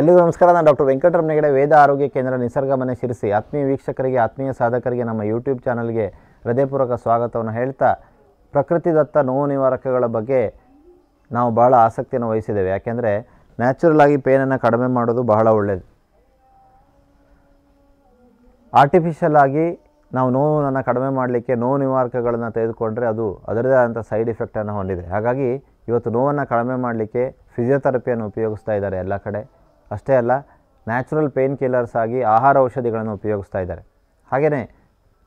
ಎಲ್ಲರಿಗೂ ನಮಸ್ಕಾರ ನಾನು ಡಾಕ್ಟರ್ ನೆಗಡೆ ವೇದ ಆರೋಗ್ಯ ಕೇಂದ್ರ ನಿಸರ್ಗ ಮನೆ ಶಿರಿಸಿ ಆತ್ಮೀಯ ವೀಕ್ಷಕರಿಗೆ ಆತ್ಮೀಯ ಸಾಧಕರಿಗೆ ನಮ್ಮ ಯೂಟ್ಯೂಬ್ ಚಾನಲ್ಗೆ ಹೃದಯಪೂರ್ವಕ ಸ್ವಾಗತವನ್ನು ಹೇಳ್ತಾ ಪ್ರಕೃತಿದತ್ತ ನೋವು ನಿವಾರಕಗಳ ಬಗ್ಗೆ ನಾವು ಬಹಳ ಆಸಕ್ತಿಯನ್ನು ವಹಿಸಿದ್ದೇವೆ ಯಾಕೆಂದರೆ ನ್ಯಾಚುರಲ್ ಆಗಿ ಪೇನನ್ನು ಕಡಿಮೆ ಮಾಡೋದು ಬಹಳ ಒಳ್ಳೆಯದು ಆರ್ಟಿಫಿಷಿಯಲ್ ಆಗಿ ನಾವು ನೋವನ್ನು ಕಡಿಮೆ ಮಾಡಲಿಕ್ಕೆ ನೋವು ನಿವಾರಕಗಳನ್ನು ತೆಗೆದುಕೊಂಡ್ರೆ ಅದು ಅದರದೇ ಆದಂಥ ಸೈಡ್ ಇಫೆಕ್ಟನ್ನು ಹೊಂದಿದೆ ಹಾಗಾಗಿ ಇವತ್ತು ನೋವನ್ನು ಕಡಿಮೆ ಮಾಡಲಿಕ್ಕೆ ಫಿಸಿಯೋಥೆರಪಿಯನ್ನು ಉಪಯೋಗಿಸ್ತಾ ಇದ್ದಾರೆ ಎಲ್ಲ ಕಡೆ ಅಷ್ಟೇ ಅಲ್ಲ ನ್ಯಾಚುರಲ್ ಪೇನ್ ಕಿಲ್ಲರ್ಸ್ ಆಗಿ ಆಹಾರ ಔಷಧಿಗಳನ್ನು ಉಪಯೋಗಿಸ್ತಾ ಇದ್ದಾರೆ ಹಾಗೆಯೇ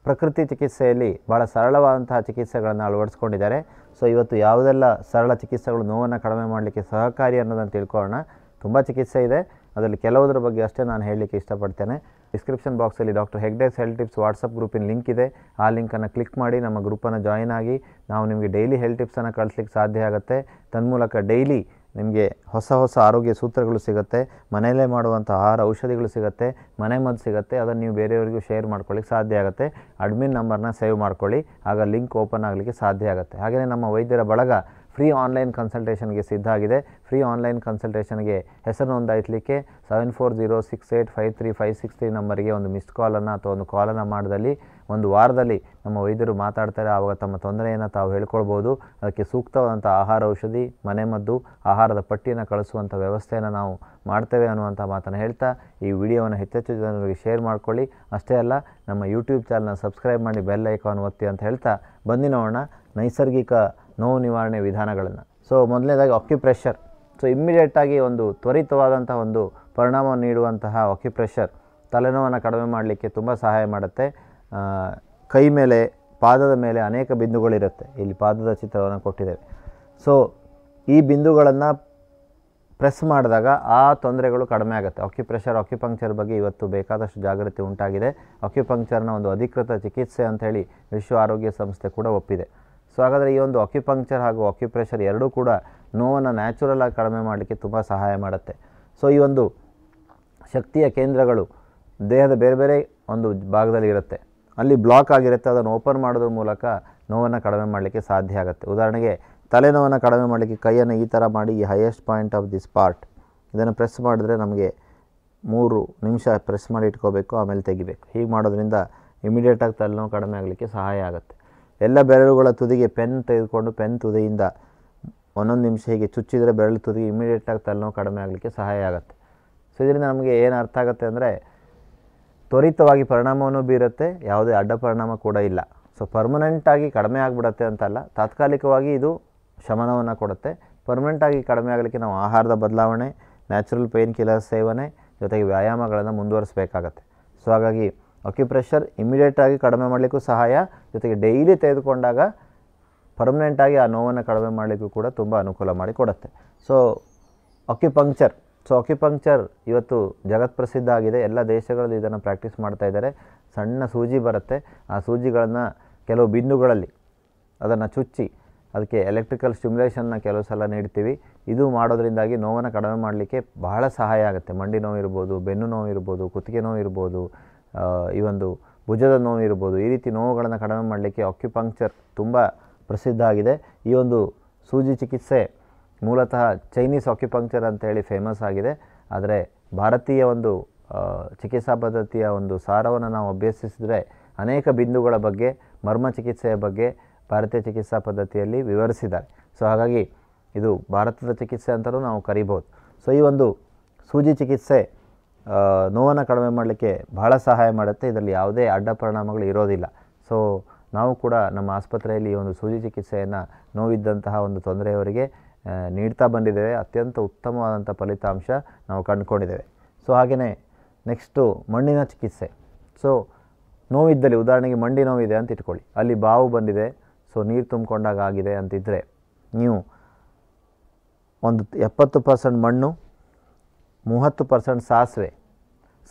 ಪ್ರಕೃತಿ ಚಿಕಿತ್ಸೆಯಲ್ಲಿ ಭಾಳ ಸರಳವಾದಂತಹ ಚಿಕಿತ್ಸೆಗಳನ್ನು ಅಳವಡಿಸ್ಕೊಂಡಿದ್ದಾರೆ ಸೊ ಇವತ್ತು ಯಾವುದೆಲ್ಲ ಸರಳ ಚಿಕಿತ್ಸೆಗಳು ನೋವನ್ನು ಕಡಿಮೆ ಮಾಡಲಿಕ್ಕೆ ಸಹಕಾರಿ ಅನ್ನೋದನ್ನು ತಿಳ್ಕೊಳ್ಳೋಣ ತುಂಬ ಚಿಕಿತ್ಸೆ ಇದೆ ಅದರಲ್ಲಿ ಕೆಲವುದ್ರ ಬಗ್ಗೆ ಅಷ್ಟೇ ನಾನು ಹೇಳಲಿಕ್ಕೆ ಇಷ್ಟಪಡ್ತೇನೆ ಡಿಸ್ಕ್ರಿಪ್ಷನ್ ಬಾಕ್ಸಲ್ಲಿ doctor Hegde's health tips WhatsApp ಗ್ರೂಪಿನ ಲಿಂಕ್ ಇದೆ ಆ ಲಿಂಕನ್ನು ಕ್ಲಿಕ್ ಮಾಡಿ ನಮ್ಮ ಗ್ರೂಪನ್ನು ಜಾಯಿನ್ ಆಗಿ ನಾವು ನಿಮಗೆ ಡೈಲಿ ಹೆಲ್ತ್ ಟಿಪ್ಸನ್ನು ಕಳಿಸ್ಲಿಕ್ಕೆ ಸಾಧ್ಯ ಆಗುತ್ತೆ ತನ್ಮೂಲಕ ಡೈಲಿ ನಿಮಗೆ ಹೊಸ ಹೊಸ ಆರೋಗ್ಯ ಸೂತ್ರಗಳು ಸಿಗುತ್ತೆ ಮನೆಯಲ್ಲೇ ಮಾಡುವಂಥ ಆಹಾರ ಔಷಧಿಗಳು ಸಿಗುತ್ತೆ ಮನೆ ಮದ್ದು ಸಿಗುತ್ತೆ ಅದನ್ನು ನೀವು ಬೇರೆಯವರಿಗೂ ಶೇರ್ ಮಾಡ್ಕೊಳ್ಳಿಕ್ಕೆ ಸಾಧ್ಯ ಆಗುತ್ತೆ ಅಡ್ಮಿನ್ ನಂಬರ್ನ ಸೇವ್ ಮಾಡ್ಕೊಳ್ಳಿ ಆಗ ಲಿಂಕ್ ಓಪನ್ ಆಗಲಿಕ್ಕೆ ಸಾಧ್ಯ ಆಗುತ್ತೆ ಹಾಗೆಯೇ ನಮ್ಮ ವೈದ್ಯರ ಬಳಗ ಫ್ರೀ ಆನ್ಲೈನ್ ಕನ್ಸಲ್ಟೇಷನ್ಗೆ ಸಿದ್ಧ ಆಗಿದೆ ಫ್ರೀ ಆನ್ಲೈನ್ ಕನ್ಸಲ್ಟೇಷನ್ಗೆ ಹೆಸರು ನೋಂದಾಯಿಸಲಿಕ್ಕೆ seven four zero six eight five three five six three ನಂಬರಿಗೆ ಒಂದು ಮಿಸ್ಡ್ ಕಾಲನ್ನು ಅಥವಾ ಒಂದು ಕಾಲನ್ನು ಮಾಡಿದಲ್ಲಿ ಒಂದು ವಾರದಲ್ಲಿ ನಮ್ಮ ವೈದ್ಯರು ಮಾತಾಡ್ತಾರೆ ಆವಾಗ ತಮ್ಮ ತೊಂದರೆಯನ್ನು ತಾವು ಹೇಳ್ಕೊಳ್ಬೋದು ಅದಕ್ಕೆ ಸೂಕ್ತವಾದಂಥ ಆಹಾರ ಔಷಧಿ ಮನೆಮದ್ದು ಆಹಾರದ ಪಟ್ಟಿಯನ್ನು ಕಳಿಸುವಂಥ ವ್ಯವಸ್ಥೆಯನ್ನು ನಾವು ಮಾಡ್ತೇವೆ ಅನ್ನುವಂಥ ಮಾತನ್ನು ಹೇಳ್ತಾ ಈ ವಿಡಿಯೋವನ್ನು ಹೆಚ್ಚೆಚ್ಚು ಜನರಿಗೆ ಶೇರ್ ಮಾಡಿಕೊಳ್ಳಿ ಅಷ್ಟೇ ಅಲ್ಲ ನಮ್ಮ ಯೂಟ್ಯೂಬ್ ಚಾನಲ್ನ ಸಬ್ಸ್ಕ್ರೈಬ್ ಮಾಡಿ ಬೆಲ್ ಐಕಾನ್ ಒತ್ತಿ ಅಂತ ಹೇಳ್ತಾ ಬಂದಿನೋಣ ನೈಸರ್ಗಿಕ ನೋವು ನಿವಾರಣೆ ವಿಧಾನಗಳನ್ನು ಸೊ ಮೊದಲನೇದಾಗಿ ಆಕ್ಯುಪ್ರೆಷರ್ ಸೊ ಇಮ್ಮಿಡಿಯೇಟಾಗಿ ಒಂದು ತ್ವರಿತವಾದಂಥ ಒಂದು ಪರಿಣಾಮ ನೀಡುವಂತಹ ಆಕ್ಯುಪ್ರೆಷರ್ ತಲೆನೋವನ್ನು ಕಡಿಮೆ ಮಾಡಲಿಕ್ಕೆ ತುಂಬ ಸಹಾಯ ಮಾಡುತ್ತೆ ಕೈ ಮೇಲೆ ಪಾದದ ಮೇಲೆ ಅನೇಕ ಬಿಂದುಗಳಿರುತ್ತೆ ಇಲ್ಲಿ ಪಾದದ ಚಿತ್ರವನ್ನು ಕೊಟ್ಟಿದ್ದೇವೆ ಸೊ ಈ ಬಿಂದುಗಳನ್ನು ಪ್ರೆಸ್ ಮಾಡಿದಾಗ ಆ ತೊಂದರೆಗಳು ಕಡಿಮೆ ಆಗುತ್ತೆ ಆಕ್ಯುಪ್ರೆಷರ್ ಆಕ್ಯುಪಂಕ್ಚರ್ ಬಗ್ಗೆ ಇವತ್ತು ಬೇಕಾದಷ್ಟು ಜಾಗೃತಿ ಉಂಟಾಗಿದೆ ಆಕ್ಯುಪಂಕ್ಚರ್ನ ಒಂದು ಅಧಿಕೃತ ಚಿಕಿತ್ಸೆ ಅಂಥೇಳಿ ವಿಶ್ವ ಆರೋಗ್ಯ ಸಂಸ್ಥೆ ಕೂಡ ಒಪ್ಪಿದೆ ಸೊ ಹಾಗಾದರೆ ಈ ಒಂದು ಆಕ್ಯುಪಂಕ್ಚರ್ ಹಾಗೂ ಆಕ್ಯುಪ್ರೆಷರ್ ಎರಡೂ ಕೂಡ ನೋವನ್ನು ನ್ಯಾಚುರಲ್ ಆಗಿ ಕಡಿಮೆ ಮಾಡಲಿಕ್ಕೆ ತುಂಬ ಸಹಾಯ ಮಾಡುತ್ತೆ ಸೊ ಈ ಒಂದು ಶಕ್ತಿಯ ಕೇಂದ್ರಗಳು ದೇಹದ ಬೇರೆ ಬೇರೆ ಒಂದು ಭಾಗದಲ್ಲಿ ಇರುತ್ತೆ ಅಲ್ಲಿ ಬ್ಲಾಕ್ ಆಗಿರುತ್ತೆ ಅದನ್ನು ಓಪನ್ ಮಾಡೋದ್ರ ಮೂಲಕ ನೋವನ್ನು ಕಡಿಮೆ ಮಾಡಲಿಕ್ಕೆ ಸಾಧ್ಯ ಆಗುತ್ತೆ ಉದಾಹರಣೆಗೆ ತಲೆನೋವನ್ನು ಕಡಿಮೆ ಮಾಡಲಿಕ್ಕೆ ಕೈಯನ್ನು ಈ ಥರ ಮಾಡಿ ಈ highest point of this part ಇದನ್ನು ಪ್ರೆಸ್ ಮಾಡಿದ್ರೆ ನಮಗೆ ಮೂರು ನಿಮಿಷ ಪ್ರೆಸ್ ಮಾಡಿ ಇಟ್ಕೋಬೇಕು ಆಮೇಲೆ ತೆಗಿಬೇಕು ಹೀಗೆ ಮಾಡೋದ್ರಿಂದ ಇಮಿಡಿಯೇಟಾಗಿ ತಲೆನೋವು ಕಡಿಮೆ ಆಗಲಿಕ್ಕೆ ಸಹಾಯ ಆಗುತ್ತೆ ಎಲ್ಲ ಬೆರಳುಗಳ ತುದಿಗೆ ಪೆನ್ ತೆಗೆದುಕೊಂಡು ಪೆನ್ ತುದಿಯಿಂದ ಒಂದೊಂದು ನಿಮಿಷ ಹೀಗೆ ಚುಚ್ಚಿದರೆ ಬೆರಳು ತುದಿಗೆ ಇಮಿಡಿಯೇಟಾಗಿ ತಲೆನೋವು ಕಡಿಮೆ ಆಗಲಿಕ್ಕೆ ಸಹಾಯ ಆಗುತ್ತೆ ಸೊ ಇದರಿಂದ ನಮಗೆ ಏನು ಅರ್ಥ ಆಗುತ್ತೆ ಅಂದರೆ ತ್ವರಿತವಾಗಿ ಪರಿಣಾಮವನ್ನು ಬೀರುತ್ತೆ ಯಾವುದೇ ಅಡ್ಡ ಪರಿಣಾಮ ಕೂಡ ಇಲ್ಲ ಸೊ ಪರ್ಮನೆಂಟಾಗಿ ಕಡಿಮೆ ಆಗಿಬಿಡತ್ತೆ ಅಂತಲ್ಲ ತಾತ್ಕಾಲಿಕವಾಗಿ ಇದು ಶಮನವನ್ನು ಕೊಡುತ್ತೆ ಪರ್ಮನೆಂಟಾಗಿ ಕಡಿಮೆ ಆಗಲಿಕ್ಕೆ ನಾವು ಆಹಾರದ ಬದಲಾವಣೆ ನ್ಯಾಚುರಲ್ ಪೇಯ್ನ್ ಕಿಲ್ಲರ್ ಸೇವನೆ ಜೊತೆಗೆ ವ್ಯಾಯಾಮಗಳನ್ನು ಮುಂದುವರಿಸಬೇಕಾಗತ್ತೆ ಸೊ ಹಾಗಾಗಿ ಅಕ್ಯುಪ್ರೆಷರ್ ಇಮಿಡಿಯೇಟಾಗಿ ಕಡಿಮೆ ಮಾಡಲಿಕ್ಕೂ ಸಹಾಯ ಜೊತೆಗೆ ಡೈಲಿ ತೆಗೆದುಕೊಂಡಾಗ ಪರ್ಮನೆಂಟಾಗಿ ಆ ನೋವನ್ನು ಕಡಿಮೆ ಮಾಡಲಿಕ್ಕೂ ಕೂಡ ತುಂಬ ಅನುಕೂಲ ಮಾಡಿ ಕೊಡುತ್ತೆ ಸೊ ಅಕ್ಯುಪಂಕ್ಚರ್ ಸೊ ಅಕ್ಯುಪಂಕ್ಚರ್ ಇವತ್ತು ಜಗತ್ಪ್ರಸಿದ್ಧ ಆಗಿದೆ ಎಲ್ಲ ದೇಶಗಳಲ್ಲಿ ಇದನ್ನು ಪ್ರಾಕ್ಟೀಸ್ ಮಾಡ್ತಾ ಇದ್ದಾರೆ ಸಣ್ಣ ಸೂಜಿ ಬರುತ್ತೆ ಆ ಸೂಜಿಗಳನ್ನು ಕೆಲವು ಬಿಂದುಗಳಲ್ಲಿ ಅದನ್ನು ಚುಚ್ಚಿ ಅದಕ್ಕೆ ಎಲೆಕ್ಟ್ರಿಕಲ್ ಸ್ಟಿಮ್ಯುಲೇಷನ್ನ ಕೆಲವು ಸಲ ನೀಡ್ತೀವಿ ಇದು ಮಾಡೋದ್ರಿಂದಾಗಿ ನೋವನ್ನು ಕಡಿಮೆ ಮಾಡಲಿಕ್ಕೆ ಬಹಳ ಸಹಾಯ ಆಗುತ್ತೆ ಮಂಡಿ ನೋವು ಇರ್ಬೋದು ಬೆನ್ನು ನೋವು ಇರ್ಬೋದು ಕುತ್ತಿಗೆ ನೋವು ಇರ್ಬೋದು ಈ ಒಂದು ಭುಜದ ನೋವು ಇರ್ಬೋದು ಈ ರೀತಿ ನೋವುಗಳನ್ನು ಕಡಿಮೆ ಮಾಡಲಿಕ್ಕೆ ಆಕ್ಯುಪಂಕ್ಚರ್ ತುಂಬ ಪ್ರಸಿದ್ಧ ಆಗಿದೆ ಈ ಒಂದು ಸೂಜಿ ಚಿಕಿತ್ಸೆ ಮೂಲತಃ ಚೈನೀಸ್ ಆಕ್ಯುಪಂಕ್ಚರ್ ಅಂತ ಹೇಳಿ ಫೇಮಸ್ ಆಗಿದೆ ಆದರೆ ಭಾರತೀಯ ಒಂದು ಚಿಕಿತ್ಸಾ ಪದ್ಧತಿಯ ಒಂದು ಸಾರವನ್ನು ನಾವು ಅಭ್ಯಸಿಸಿದರೆ ಅನೇಕ ಬಿಂದುಗಳ ಬಗ್ಗೆ ಮರ್ಮ ಚಿಕಿತ್ಸೆಯ ಬಗ್ಗೆ ಭಾರತೀಯ ಚಿಕಿತ್ಸಾ ಪದ್ಧತಿಯಲ್ಲಿ ವಿವರಿಸಿದ್ದಾರೆ ಸೊ ಹಾಗಾಗಿ ಇದು ಭಾರತದ ಚಿಕಿತ್ಸೆ ಅಂತಲೂ ನಾವು ಕರಿಬೋದು ಸೊ ಈ ಒಂದು ಸೂಜಿ ಚಿಕಿತ್ಸೆ ನೋವನ್ನು ಕಡಿಮೆ ಮಾಡಲಿಕ್ಕೆ ಬಹಳ ಸಹಾಯ ಮಾಡುತ್ತೆ ಇದರಲ್ಲಿ ಯಾವುದೇ ಅಡ್ಡ ಪರಿಣಾಮಗಳು ಇರೋದಿಲ್ಲ ಸೊ ನಾವು ಕೂಡ ನಮ್ಮ ಆಸ್ಪತ್ರೆಯಲ್ಲಿ ಒಂದು ಸೂಜಿ ಚಿಕಿತ್ಸೆಯನ್ನು ನೋವಿದ್ದಂತಹ ಒಂದು ತೊಂದರೆಯವರಿಗೆ ನೀಡ್ತಾ ಬಂದಿದ್ದೇವೆ ಅತ್ಯಂತ ಉತ್ತಮವಾದಂಥ ಫಲಿತಾಂಶ ನಾವು ಕಂಡುಕೊಂಡಿದ್ದೇವೆ ಸೊ ಹಾಗೆಯೇ ನೆಕ್ಸ್ಟು ಮಣ್ಣಿನ ಚಿಕಿತ್ಸೆ ಸೊ ನೋವಿದ್ದಲ್ಲಿ ಉದಾಹರಣೆಗೆ ಮಂಡಿ ನೋವಿದೆ ಅಂತ ಇಟ್ಕೊಳ್ಳಿ ಅಲ್ಲಿ ಬಾವು ಬಂದಿದೆ ಸೊ ನೀರು ತುಂಬಿಕೊಂಡಾಗ ಆಗಿದೆ ಅಂತಿದ್ದರೆ ನೀವು ಒಂದು ಎಪ್ಪತ್ತು ಪರ್ಸೆಂಟ್ ಮಣ್ಣು ಮೂವತ್ತು ಪರ್ಸೆಂಟ್ ಸಾಸಿವೆ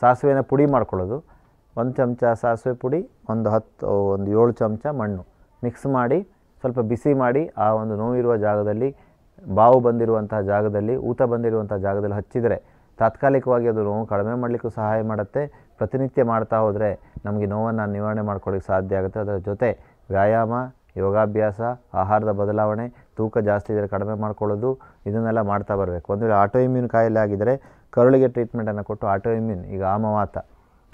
ಸಾಸಿವೆನ ಪುಡಿ ಮಾಡ್ಕೊಳ್ಳೋದು ಒಂದು ಚಮಚ ಸಾಸಿವೆ ಪುಡಿ ಒಂದು ಹತ್ತು ಒಂದು ಏಳು ಚಮಚ ಮಣ್ಣು ಮಿಕ್ಸ್ ಮಾಡಿ ಸ್ವಲ್ಪ ಬಿಸಿ ಮಾಡಿ ಆ ಒಂದು ನೋವಿರುವ ಜಾಗದಲ್ಲಿ ಬಾವು ಬಂದಿರುವಂತಹ ಜಾಗದಲ್ಲಿ ಊತ ಬಂದಿರುವಂಥ ಜಾಗದಲ್ಲಿ ಹಚ್ಚಿದರೆ ತಾತ್ಕಾಲಿಕವಾಗಿ ಅದು ನೋವು ಕಡಿಮೆ ಮಾಡಲಿಕ್ಕೂ ಸಹಾಯ ಮಾಡುತ್ತೆ ಪ್ರತಿನಿತ್ಯ ಮಾಡ್ತಾ ಹೋದರೆ ನಮಗೆ ನೋವನ್ನು ನಿವಾರಣೆ ಮಾಡ್ಕೊಳ್ಳಿಕ್ಕೆ ಸಾಧ್ಯ ಆಗುತ್ತೆ ಅದರ ಜೊತೆ ವ್ಯಾಯಾಮ ಯೋಗಾಭ್ಯಾಸ ಆಹಾರದ ಬದಲಾವಣೆ ತೂಕ ಜಾಸ್ತಿ ಇದ್ದರೆ ಕಡಿಮೆ ಮಾಡ್ಕೊಳ್ಳೋದು ಇದನ್ನೆಲ್ಲ ಮಾಡ್ತಾ ಬರಬೇಕು ಒಂದು ವೇಳೆ ಆಟೋ ಇಮ್ಯೂನ್ ಕಾಯಿಲೆ ಆಗಿದ್ದರೆ ಕರುಳಿಗೆ ಟ್ರೀಟ್ಮೆಂಟನ್ನು ಕೊಟ್ಟು ಆಟೋ ಇಮ್ಯೂನ್ ಈಗ ಆಮವಾತ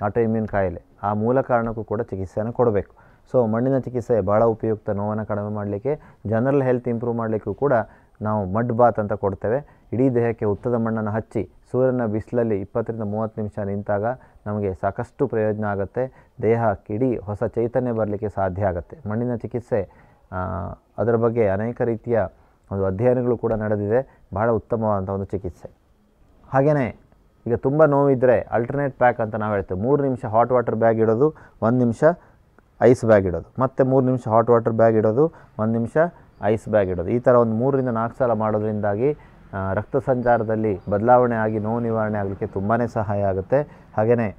ಆಟೋ ಇಮ್ಯೂನ್ ಕಾಯಿಲೆ ಆ ಮೂಲ ಕಾರಣಕ್ಕೂ ಕೂಡ ಚಿಕಿತ್ಸೆಯನ್ನು ಕೊಡಬೇಕು ಸೊ ಮಣ್ಣಿನ ಚಿಕಿತ್ಸೆ ಭಾಳ ಉಪಯುಕ್ತ ನೋವನ್ನು ಕಡಿಮೆ ಮಾಡಲಿಕ್ಕೆ ಜನರಲ್ ಹೆಲ್ತ್ ಇಂಪ್ರೂವ್ ಮಾಡಲಿಕ್ಕೂ ಕೂಡ ನಾವು ಮಡ್ ಬಾತ್ ಅಂತ ಕೊಡ್ತೇವೆ ಇಡೀ ದೇಹಕ್ಕೆ ಉತ್ತದ ಮಣ್ಣನ್ನು ಹಚ್ಚಿ ಸೂರ್ಯನ ಬಿಸಿಲಲ್ಲಿ ಇಪ್ಪತ್ತರಿಂದ ಮೂವತ್ತು ನಿಮಿಷ ನಿಂತಾಗ ನಮಗೆ ಸಾಕಷ್ಟು ಪ್ರಯೋಜನ ಆಗುತ್ತೆ ದೇಹ ಇಡೀ ಹೊಸ ಚೈತನ್ಯ ಬರಲಿಕ್ಕೆ ಸಾಧ್ಯ ಆಗುತ್ತೆ ಮಣ್ಣಿನ ಚಿಕಿತ್ಸೆ ಅದರ ಬಗ್ಗೆ ಅನೇಕ ರೀತಿಯ ಒಂದು ಅಧ್ಯಯನಗಳು ಕೂಡ ನಡೆದಿದೆ ಬಹಳ ಉತ್ತಮವಾದಂಥ ಒಂದು ಚಿಕಿತ್ಸೆ ಹಾಗೆಯೇ ಈಗ ತುಂಬ ನೋವಿದ್ದರೆ ಅಲ್ಟರ್ನೇಟ್ ಪ್ಯಾಕ್ ಅಂತ ನಾವು ಹೇಳ್ತೇವೆ ಮೂರು ನಿಮಿಷ ಹಾಟ್ ವಾಟರ್ ಬ್ಯಾಗ್ ಇಡೋದು ಒಂದು ನಿಮಿಷ ಐಸ್ ಬ್ಯಾಗ್ ಇಡೋದು ಮತ್ತು ಮೂರು ನಿಮಿಷ ಹಾಟ್ ವಾಟರ್ ಬ್ಯಾಗ್ ಇಡೋದು ಒಂದು ನಿಮಿಷ ಐಸ್ ಬ್ಯಾಗ್ ಇಡೋದು ಈ ಥರ ಒಂದು ಮೂರರಿಂದ ನಾಲ್ಕು ಸಲ ಮಾಡೋದ್ರಿಂದಾಗಿ ರಕ್ತ ಸಂಚಾರದಲ್ಲಿ ಬದಲಾವಣೆ ಆಗಿ ನೋವು ನಿವಾರಣೆ ಆಗಲಿಕ್ಕೆ ತುಂಬಾ ಸಹಾಯ ಆಗುತ್ತೆ ಹಾಗೆಯೇ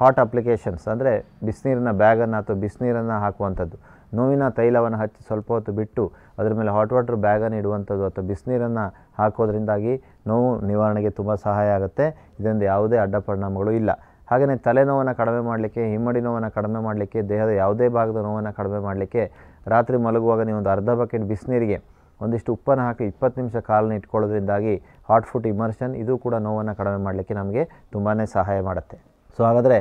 ಹಾಟ್ ಅಪ್ಲಿಕೇಶನ್ಸ್ ಅಂದರೆ ಬಿಸಿನೀರಿನ ಬ್ಯಾಗನ್ನು ಅಥವಾ ಬಿಸಿನೀರನ್ನು ಹಾಕುವಂಥದ್ದು ನೋವಿನ ತೈಲವನ್ನು ಹಚ್ಚಿ ಸ್ವಲ್ಪ ಹೊತ್ತು ಬಿಟ್ಟು ಅದರ ಮೇಲೆ ಹಾಟ್ ವಾಟರ್ ಬ್ಯಾಗನ್ನು ಇಡುವಂಥದ್ದು ಅಥವಾ ಬಿಸಿನೀರನ್ನು ಹಾಕೋದ್ರಿಂದಾಗಿ ನೋವು ನಿವಾರಣೆಗೆ ತುಂಬ ಸಹಾಯ ಆಗುತ್ತೆ ಇದರಿಂದ ಯಾವುದೇ ಅಡ್ಡ ಪರಿಣಾಮಗಳು ಇಲ್ಲ ಹಾಗೆಯೇ ತಲೆನೋವನ್ನು ಕಡಿಮೆ ಮಾಡಲಿಕ್ಕೆ ಹಿಮ್ಮಡಿ ನೋವನ್ನು ಕಡಿಮೆ ಮಾಡಲಿಕ್ಕೆ ದೇಹದ ಯಾವುದೇ ಭಾಗದ ನೋವನ್ನು ಕಡಿಮೆ ಮಾಡಲಿಕ್ಕೆ ರಾತ್ರಿ ಮಲಗುವಾಗ ನೀವು ಒಂದು ಅರ್ಧ ಬಕೆಟ್ ಬಿಸಿನೀರಿಗೆ ಒಂದಿಷ್ಟು ಉಪ್ಪನ್ನು ಹಾಕಿ ಇಪ್ಪತ್ತು ನಿಮಿಷ ಕಾಲನ್ನು ಇಟ್ಕೊಳ್ಳೋದ್ರಿಂದಾಗಿ ಹಾಟ್ ಫುಟ್ ಇಮರ್ಷನ್ ಇದು ಕೂಡ ನೋವನ್ನು ಕಡಿಮೆ ಮಾಡಲಿಕ್ಕೆ ನಮಗೆ ತುಂಬಾ ಸಹಾಯ ಮಾಡುತ್ತೆ ಸೊ ಹಾಗಾದರೆ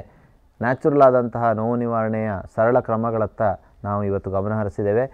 ನ್ಯಾಚುರಲ್ ಆದಂತಹ ನೋವು ನಿವಾರಣೆಯ ಸರಳ ಕ್ರಮಗಳತ್ತ ನಾವು ಇವತ್ತು ಗಮನ ಹರಿಸಿದ್ದೇವೆ